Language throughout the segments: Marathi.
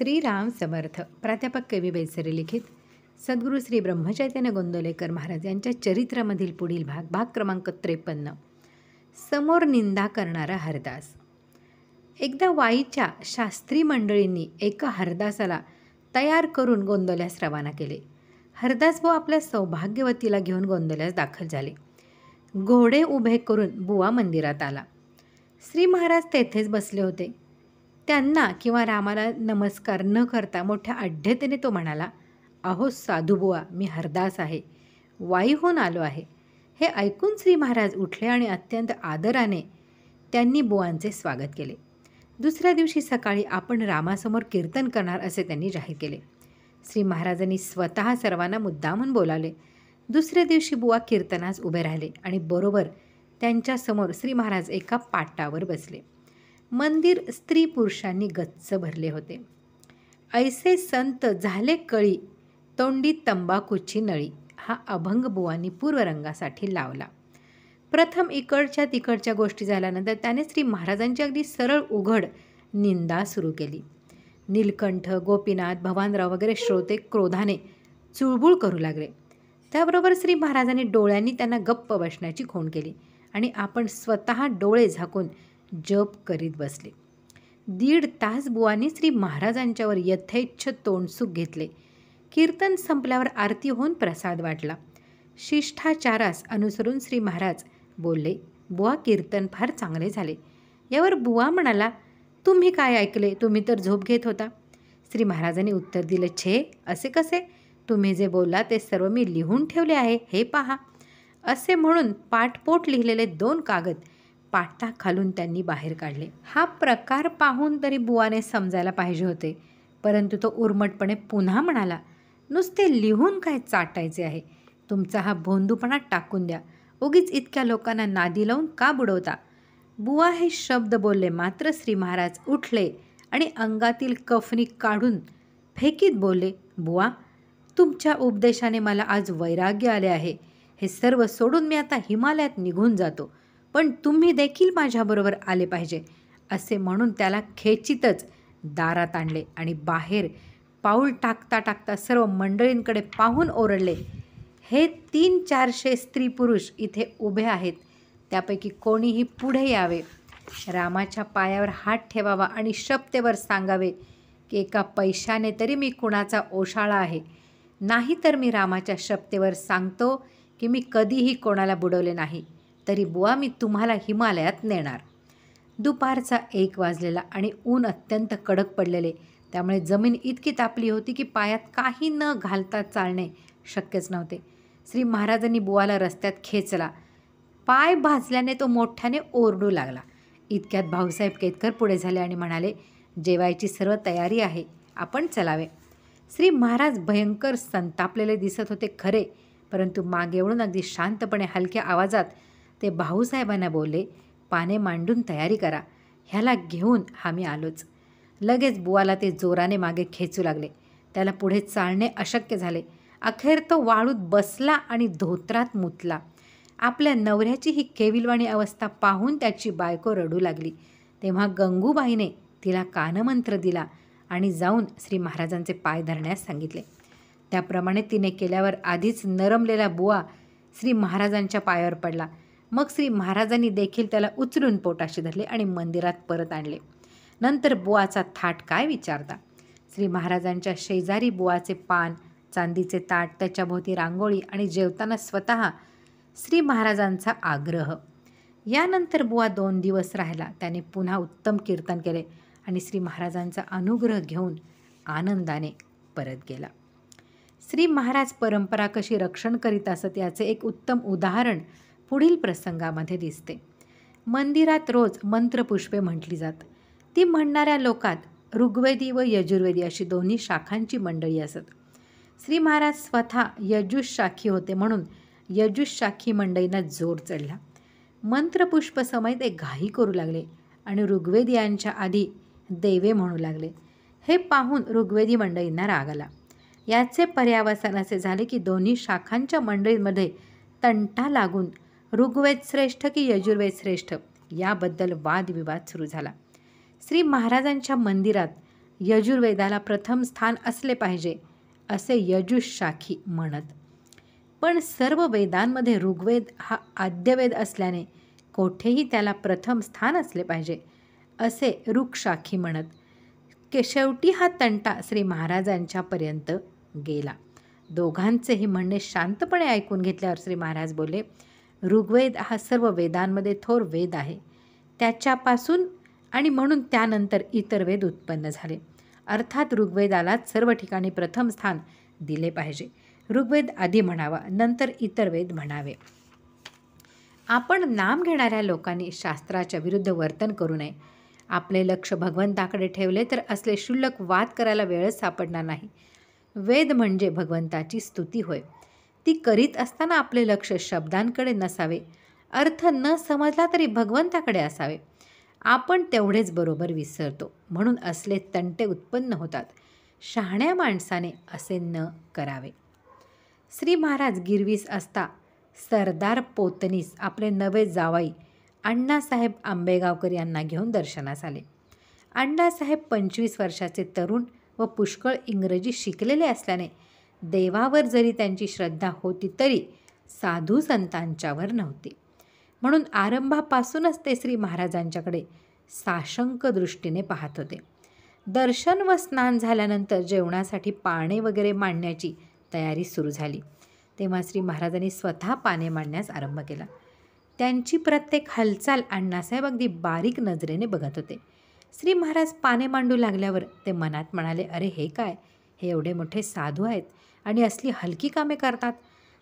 श्रीराम समर्थ प्राध्यापक कवी बैसरे लिखित सद्गुरू श्री ब्रह्मचैतन्य गोंदवलेकर महाराज यांच्या चरित्रामधील पुढील भाग भाग क्रमांक त्रेपन्न समोर निंदा करणारा हरदास एकदा वाईच्या शास्त्री मंडळींनी एका हरदासाला तयार करून गोंदवल्यास रवाना केले हरदास भाऊ आपल्या सौभाग्यवतीला घेऊन गोंदवल्यास दाखल झाले घोडे उभे करून बुवा मंदिरात आला श्री महाराज तेथेच बसले होते त्यांना किंवा रामाला नमस्कार न करता मोठ्या आढ्यतेने तो म्हणाला अहो साधुबुवा मी हरदास आहे वाईहून आलो आहे हे ऐकून श्री महाराज उठले आणि अत्यंत आदराने त्यांनी बुवांचे स्वागत केले दुसऱ्या दिवशी सकाळी आपण रामासमोर कीर्तन करणार असे त्यांनी जाहीर केले श्री महाराजांनी स्वतः सर्वांना मुद्दामून बोलावले दुसऱ्या दिवशी बुवा कीर्तनास उभे राहिले आणि बरोबर त्यांच्यासमोर श्री महाराज एका पाटावर बसले मंदिर स्त्री पुरुषांनी गच्च भरले होते ऐसे संत झाले कळी तोंडी तंबाखूची नळी हा अभंग बुवांनी पूर्वरंगासाठी लावला प्रथम इकडच्या तिकडच्या गोष्टी झाल्यानंतर त्याने श्री महाराजांची अगदी सरळ उघड निंदा सुरू केली नीलकंठ गोपीनाथ भवानराव वगैरे श्रोते क्रोधाने चुळबुळ करू लागले त्याबरोबर श्री महाराजांनी डोळ्यांनी त्यांना गप्प बसण्याची खोण केली आणि आपण स्वतः डोळे झाकून जप करीत बसले दीड तास बुवांनी श्री महाराजांच्यावर यथेच्छ तोंडसुख घेतले कीर्तन संपल्यावर आरती होऊन प्रसाद वाटला शिष्टाचारास अनुसरून श्री महाराज बोलले बुवा कीर्तन फार चांगले झाले यावर बुवा म्हणाला तुम्ही काय ऐकले तुम्ही तर झोप घेत होता श्री महाराजांनी उत्तर दिले छे असे कसे तुम्ही जे बोलला ते सर्व मी लिहून ठेवले आहे हे पहा असे म्हणून पाठपोट लिहिलेले दोन कागद पाटा खालून त्यांनी बाहेर काढले हा प्रकार पाहून तरी बुवाने समजायला पाहिजे होते परंतु तो उर्मटपणे पुन्हा म्हणाला नुसते लिहून काय चाटायचे आहे तुमचा हा भोंदूपणा टाकून द्या उगीच इतक्या लोकांना नादी लावून का बुडवता बुवा हे शब्द बोलले मात्र श्री महाराज उठले आणि अंगातील कफनी काढून फेकीत बोलले बुवा तुमच्या उपदेशाने मला आज वैराग्य आले आहे हे सर्व सोडून मी आता हिमालयात निघून जातो पण तुम्ही देखील माझ्याबरोबर आले पाहिजे असे म्हणून त्याला खेचितच दारात आणले आणि बाहेर पाऊल टाकता टाकता सर्व मंडळींकडे पाहून ओरडले हे तीन चारशे स्त्री पुरुष इथे उभे आहेत त्यापैकी कोणीही पुढे यावे रामाच्या पायावर हात ठेवावा आणि शपतेवर सांगावे की एका पैशाने तरी मी कुणाचा ओशाळा आहे नाही तर मी रामाच्या शपतेवर सांगतो की मी कधीही कोणाला बुडवले नाही तरी बुवा मी तुम्हाला हिमालयात नेणार दुपारचा एक वाजलेला आणि ऊन अत्यंत कडक पडलेले त्यामुळे जमीन इतकी तापली होती की पायात काही न घालता चालणे शक्यच नव्हते श्री महाराजांनी बुवाला रस्त्यात खेचला पाय भाजल्याने तो मोठ्याने ओरडू लागला इतक्यात भाऊसाहेब केतकर पुढे झाले आणि म्हणाले जेवायची सर्व तयारी आहे आपण चलावे श्री महाराज भयंकर संतापलेले दिसत होते खरे परंतु मागे अगदी शांतपणे हलक्या आवाजात ते भाऊसाहेबांना बोलले पाने मांडून तयारी करा ह्याला घेऊन आम्ही आलोच लगेच बुवाला ते जोराने मागे खेचू लागले त्याला पुढे चालणे अशक्य झाले अखेर तो वाळूत बसला आणि धोत्रात मुतला आपल्या नवऱ्याची ही केविलवाणी अवस्था पाहून त्याची बायको रडू लागली तेव्हा गंगूबाईने तिला कानमंत्र दिला आणि जाऊन श्री महाराजांचे पाय धरण्यास सांगितले त्याप्रमाणे तिने केल्यावर आधीच नरमलेला बुवा श्री महाराजांच्या पायावर पडला मग श्री महाराजांनी देखील त्याला उचलून पोटाशी धरले आणि मंदिरात परत आणले नंतर बुवाचा थाट काय विचारता श्री महाराजांच्या शेजारी बुवाचे पान चांदीचे ताट त्याच्याभोवती रांगोळी आणि जेवताना स्वतः श्री महाराजांचा आग्रह यानंतर बुवा दोन दिवस राहिला त्याने पुन्हा उत्तम कीर्तन केले आणि श्री महाराजांचा अनुग्रह घेऊन आनंदाने परत गेला श्री महाराज परंपरा कशी रक्षण करीत असत याचे एक उत्तम उदाहरण पुढील प्रसंगामध्ये दिसते मंदिरात रोज मंत्रपुष्पे म्हटली जात ती म्हणणाऱ्या लोकात ऋग्वेदी व यजुर्वेदी अशी दोन्ही शाखांची मंडळी असत श्री महाराज स्वतः यजुष शाखी होते म्हणून यजुष शाखी मंडळींना जोर चढला मंत्रपुष्प समय ते घाई करू लागले आणि ऋग्वेदी यांच्या आधी देवे म्हणू लागले हे पाहून ऋग्वेदी मंडळींना राग आला याचे पर्यावसान असे झाले की दोन्ही शाखांच्या मंडळींमध्ये तंटा लागून ऋग्वेद श्रेष्ठ की यजुर्वेद श्रेष्ठ याबद्दल वादविवाद सुरू झाला श्री महाराजांच्या मंदिरात यजुर्वेदाला प्रथम स्थान असले पाहिजे असे यजुशाखी म्हणत पण सर्व वेदांमध्ये ऋग्वेद हा आद्यवेद असल्याने कोठेही त्याला प्रथम स्थान असले पाहिजे असे रुक्षाखी म्हणत के शेवटी हा तंटा श्री महाराजांच्यापर्यंत गेला दोघांचेही म्हणणे शांतपणे ऐकून घेतल्यावर श्री महाराज बोलले ऋग्वेद हा सर्व वेदांमध्ये थोर वेद आहे त्याच्यापासून आणि म्हणून त्यानंतर इतर वेद उत्पन्न झाले अर्थात ऋग्वेदाला सर्व ठिकाणी प्रथम स्थान दिले पाहिजे ऋग्वेद आधी म्हणावा नंतर इतर वेद म्हणावे आपण नाम घेणाऱ्या लोकांनी शास्त्राच्या विरुद्ध वर्तन करू नये आपले लक्ष भगवंताकडे ठेवले तर असले शुल्लक वाद करायला वेळच सापडणार नाही वेद म्हणजे भगवंताची स्तुती होय ती करीत असताना आपले लक्ष शब्दांकडे नसावे अर्थ न समजला तरी भगवंताकडे असावे आपण तेवढेच बरोबर विसरतो म्हणून असले तंटे उत्पन्न होतात शहाण्या माणसाने असे न करावे श्री महाराज गिरवीस असता सरदार पोतनीस आपले नवे जावाई अण्णासाहेब आंबेगावकर यांना घेऊन दर्शनास आले अण्णासाहेब पंचवीस वर्षाचे तरुण व पुष्कळ इंग्रजी शिकलेले असल्याने देवावर जरी त्यांची श्रद्धा होती तरी साधू संतांच्यावर नव्हती म्हणून आरंभापासूनच ते श्री महाराजांच्याकडे साशंक दृष्टीने पाहत होते दर्शन व स्नान झाल्यानंतर जेवणासाठी पाने वगैरे मांडण्याची तयारी सुरू झाली तेव्हा श्री महाराजांनी स्वतः पाने मांडण्यास आरंभ केला त्यांची प्रत्येक हालचाल अण्णासाहेब अगदी बारीक नजरेने बघत होते श्री महाराज पाने मांडू लागल्यावर ते मनात म्हणाले अरे हे काय हे एवढे मोठे साधू आहेत आणि असली हलकी कामे करतात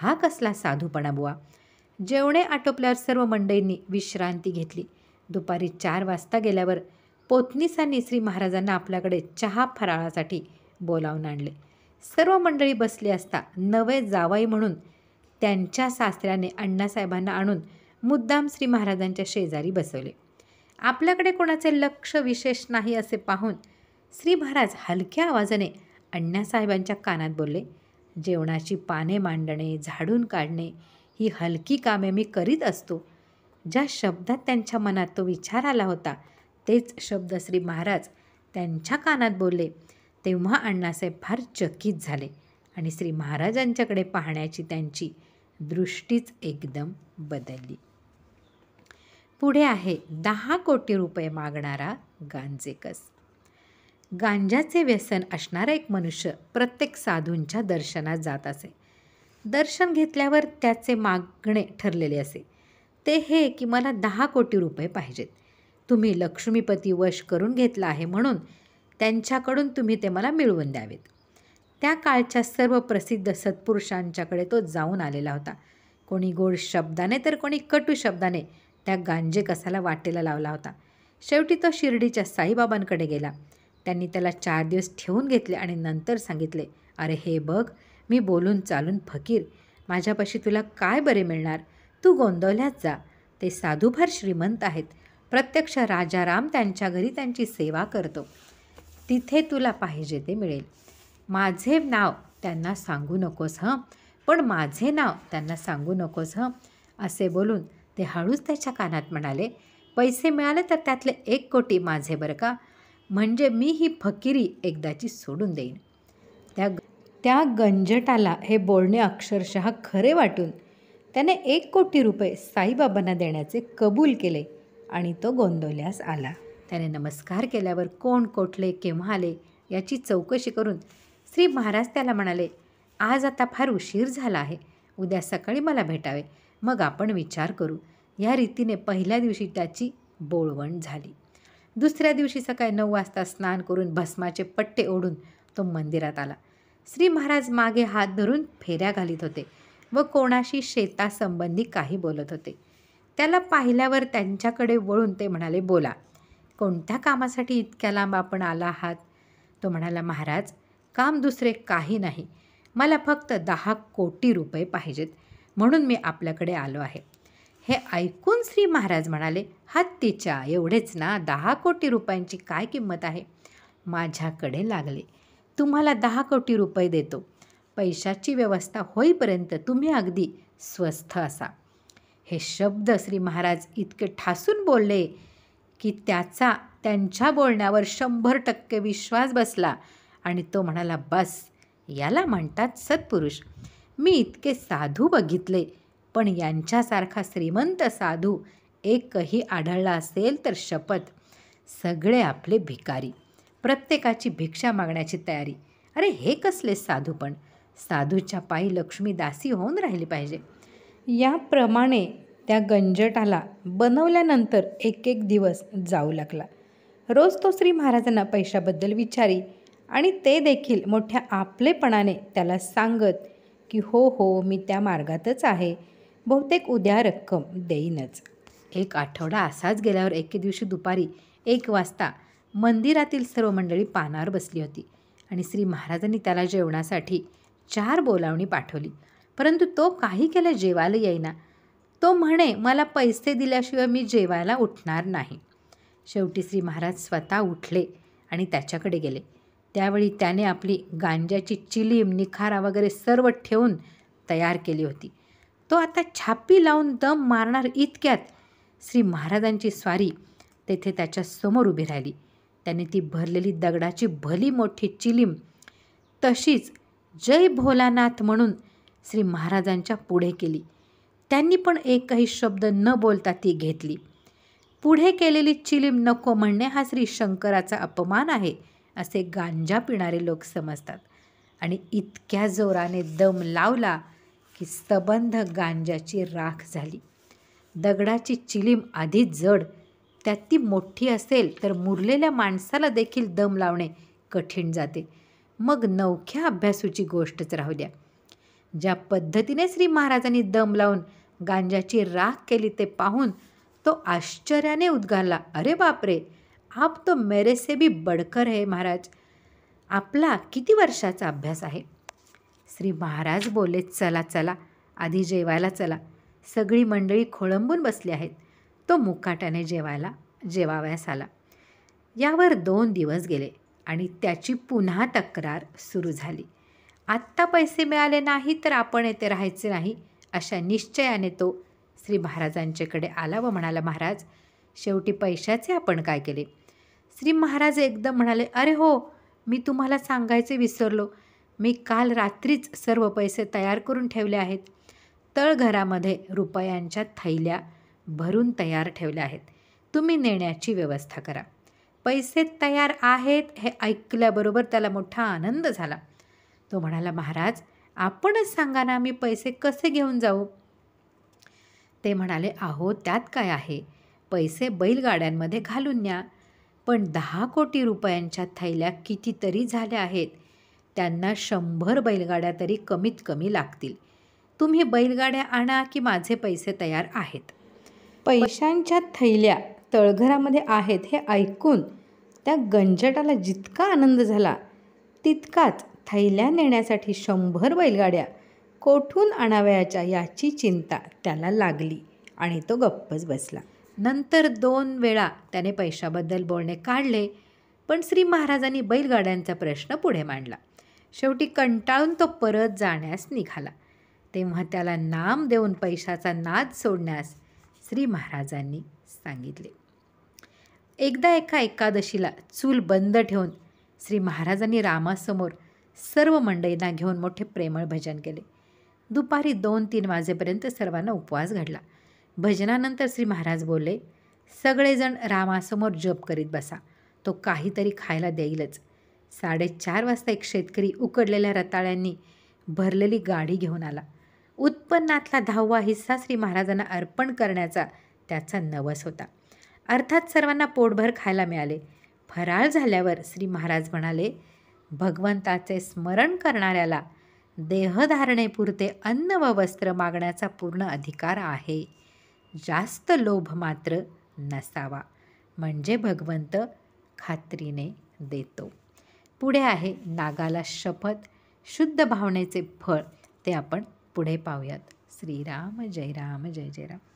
हा कसला साधूपणा बुवा जेवणे आटोपल्यावर सर्व मंडळींनी विश्रांती घेतली दुपारी चार वाजता गेल्यावर पोतनीसांनी श्री महाराजांना आपल्याकडे चहा फराळासाठी बोलावून आणले सर्व मंडळी बसली असता नवे जावाई म्हणून त्यांच्या सासऱ्याने अण्णासाहेबांना आणून मुद्दाम श्री महाराजांच्या शेजारी बसवले आपल्याकडे कोणाचे लक्ष विशेष नाही असे पाहून श्री महाराज हलक्या आवाजाने अण्णासाहेबांच्या कानात बोलले जेवणाची पाने मांडणे झाडून काढणे ही हलकी कामे मी करीत असतो ज्या शब्दात त्यांच्या मनात तो विचार आला होता तेच शब्द श्री महाराज त्यांच्या कानात बोलले तेव्हा अण्णासाहेब फार चकित झाले आणि श्री महाराजांच्याकडे पाहण्याची त्यांची दृष्टीच एकदम बदलली पुढे आहे दहा कोटी रुपये मागणारा गांजेकस गांजाचे व्यसन असणारा एक मनुष्य प्रत्येक साधूंच्या दर्शनात जात असे दर्शन घेतल्यावर त्याचे मागणे ठरलेले असे ते हे की मला दहा कोटी रुपये पाहिजेत तुम्ही लक्ष्मीपती वश करून घेतला आहे म्हणून त्यांच्याकडून तुम्ही ते मला मिळवून द्यावेत त्या काळच्या सर्व प्रसिद्ध सत्पुरुषांच्याकडे तो जाऊन आलेला होता कोणी गोड शब्दाने तर कोणी कटू शब्दाने त्या गांजे कसाला वाटेला लावला होता शेवटी तो शिर्डीच्या साईबाबांकडे गेला त्यांनी त्याला चार दिवस ठेवून घेतले आणि नंतर सांगितले अरे हे बघ मी बोलून चालून फकीर माझ्यापाशी तुला काय बरे मिळणार तू गोंदवल्यात जा ते साधूभर श्रीमंत आहेत प्रत्यक्ष राजाराम त्यांच्या घरी त्यांची सेवा करतो तिथे तुला पाहिजे ते मिळेल माझे नाव त्यांना सांगू नकोस हं पण माझे नाव त्यांना सांगू नकोस हं असे बोलून ते हळूच त्याच्या कानात म्हणाले पैसे मिळाले तर त्यातले एक कोटी माझे बरं का म्हणजे मी ही फकिरी एकदाची सोडून देईन त्या त्या गंजटाला हे बोलणे अक्षरशः खरे वाटून त्याने एक कोटी रुपये साईबाबांना देण्याचे कबूल केले आणि तो गोंदवल्यास आला त्याने नमस्कार केल्यावर कोण कोठले केव्हा आले याची चौकशी करून श्री महाराज त्याला म्हणाले आज आता फार उशीर झाला आहे उद्या सकाळी मला भेटावे मग आपण विचार करू या रीतीने पहिल्या दिवशी त्याची बोळवण झाली दुसऱ्या दिवशी सकाळी नऊ वाजता स्नान करून भस्माचे पट्टे ओढून तो मंदिरात आला श्री महाराज मागे हात धरून फेऱ्या घालीत होते व कोणाशी शेतासंबंधी काही बोलत होते त्याला पाहिल्यावर त्यांच्याकडे वळून ते म्हणाले बोला कोणत्या कामासाठी इतक्या लांब आपण आला आहात तो म्हणाला महाराज काम दुसरे काही नाही मला फक्त दहा कोटी रुपये पाहिजेत म्हणून मी आपल्याकडे आलो आहे हे ऐकून श्री महाराज म्हणाले हत्तीच्या एवढेच ना दहा कोटी रुपयांची काय किंमत आहे माझ्याकडे लागले तुम्हाला दहा कोटी रुपये देतो पैशाची व्यवस्था होईपर्यंत तुम्ही अगदी स्वस्थ असा हे शब्द श्री महाराज इतके ठासून बोलले की त्याचा त्यांच्या बोलण्यावर शंभर टक्के विश्वास बसला आणि तो म्हणाला बस याला म्हणतात सत्पुरुष मी इतके साधू बघितले पण यांच्यासारखा श्रीमंत साधू एकही आढळला असेल तर शपथ सगळे आपले भिकारी प्रत्येकाची भिक्षा मागण्याची तयारी अरे हे कसले साधू पण साधूच्या पायी लक्ष्मी दासी होऊन राहिली पाहिजे याप्रमाणे त्या गंजटाला बनवल्यानंतर एक एक दिवस जाऊ लागला रोज तो श्री महाराजांना पैशाबद्दल विचारी आणि ते देखील मोठ्या आपलेपणाने त्याला सांगत की हो हो मी त्या मार्गातच आहे बहुतेक उद्या रक्कम देईनच एक आठवडा असाच गेल्यावर एके दिवशी दुपारी एक वाजता मंदिरातील सर्व मंडळी पानावर बसली होती आणि श्री महाराजांनी त्याला जेवणासाठी चार बोलावणी पाठवली परंतु तो काही केलं जेवायला येईना तो म्हणे मला पैसे दिल्याशिवाय मी जेवायला उठणार नाही शेवटी श्री महाराज स्वतः उठले आणि त्याच्याकडे गेले त्यावेळी त्याने आपली गांज्याची चिलीम निखारा वगैरे सर्व ठेवून तयार केली होती तो आता छापी लावून दम मारणार इतक्यात श्री महाराजांची स्वारी तेथे समोर उभी राहिली त्याने ती भरलेली दगडाची भली मोठी चिलीम तशीच जय भोलानाथ म्हणून श्री महाराजांच्या पुढे केली त्यांनी पण एकही शब्द न बोलता ती घेतली पुढे केलेली चिलीम नको म्हणणे हा श्री शंकराचा अपमान आहे असे गांजा पिणारे लोक समजतात आणि इतक्या जोराने दम लावला की स्तबंध गांजाची राख झाली दगडाची चिलीम आधी जड त्यात ती मोठी असेल तर मुरलेल्या माणसाला देखील दम लावणे कठीण जाते मग नवख्या अभ्यासूची गोष्टच राहू द्या ज्या पद्धतीने श्री महाराजांनी दम लावून गांजाची राख केली ते पाहून तो आश्चर्याने उद्गारला अरे बापरे आप तो मेरेसेबी बडकर हे महाराज आपला किती वर्षाचा अभ्यास आहे श्री महाराज बोलले चला चला आधी जेवायला चला सगळी मंडळी खोळंबून बसली आहेत तो मुकाट्याने जेवायला जेवावयास आला यावर दोन दिवस गेले आणि त्याची पुन्हा तक्रार सुरू झाली आत्ता पैसे मिळाले नाही तर आपण येथे राहायचे नाही अशा निश्चयाने तो श्री महाराजांच्याकडे आला व म्हणाला महाराज शेवटी पैशाचे आपण काय केले श्री महाराज एकदम म्हणाले अरे हो मी तुम्हाला सांगायचे विसरलो मी काल रात्रीच सर्व पैसे तयार करून ठेवले आहेत तळघरामध्ये रुपयांच्या थैल्या भरून तयार ठेवल्या आहेत तुम्ही नेण्याची व्यवस्था करा पैसे तयार आहेत हे ऐकल्याबरोबर त्याला मोठा आनंद झाला तो म्हणाला महाराज आपणच सांगा ना मी पैसे कसे घेऊन जाऊ ते म्हणाले आहो त्यात काय आहे पैसे बैलगाड्यांमध्ये घालून न्या पण दहा कोटी रुपयांच्या थैल्या कितीतरी झाल्या आहेत त्यांना शंभर बैलगाड्या तरी कमीत कमी लागतील तुम्ही बैलगाड्या आणा की माझे पैसे तयार आहेत पैशांच्या थैल्या तळघरामध्ये आहेत हे ऐकून त्या गंजटाला जितका आनंद झाला तितकाच थैल्या नेण्यासाठी शंभर बैलगाड्या कोठून आणावयाच्या याची चिंता त्याला लागली आणि तो गप्पच बसला नंतर दोन वेळा त्याने पैशाबद्दल बोलणे काढले पण श्री महाराजांनी बैलगाड्यांचा प्रश्न पुढे मांडला शेवटी कंटाळून तो परत जाण्यास निघाला तेव्हा त्याला नाम देऊन पैशाचा नाद सोडण्यास श्री महाराजांनी सांगितले एकदा एका एकादशीला चूल बंद ठेवून श्री महाराजांनी रामासमोर सर्व मंडळींना घेऊन मोठे प्रेमळ भजन केले दुपारी दोन तीन वाजेपर्यंत सर्वांना उपवास घडला भजनानंतर श्री महाराज बोलले सगळेजण रामासमोर जप करीत बसा तो काहीतरी खायला देईलच साडेचार वाजता एक शेतकरी उकडलेल्या रताळ्यांनी भरलेली गाडी घेऊन आला उत्पन्नातला दहावा हिस्सा श्री महाराजांना अर्पण करण्याचा त्याचा नवस होता अर्थात सर्वांना पोटभर खायला मिळाले फराळ झाल्यावर श्री महाराज म्हणाले भगवंताचे स्मरण करणाऱ्याला देहधारणेपुरते अन्न व वस्त्र मागण्याचा पूर्ण अधिकार आहे जास्त लोभ मात्र नसावा म्हणजे भगवंत खात्रीने देतो पुढे आहे नागाला शपथ शुद्ध भावनेचे फळ ते आपण पुढे पाहूयात श्रीराम जय राम जय जय राम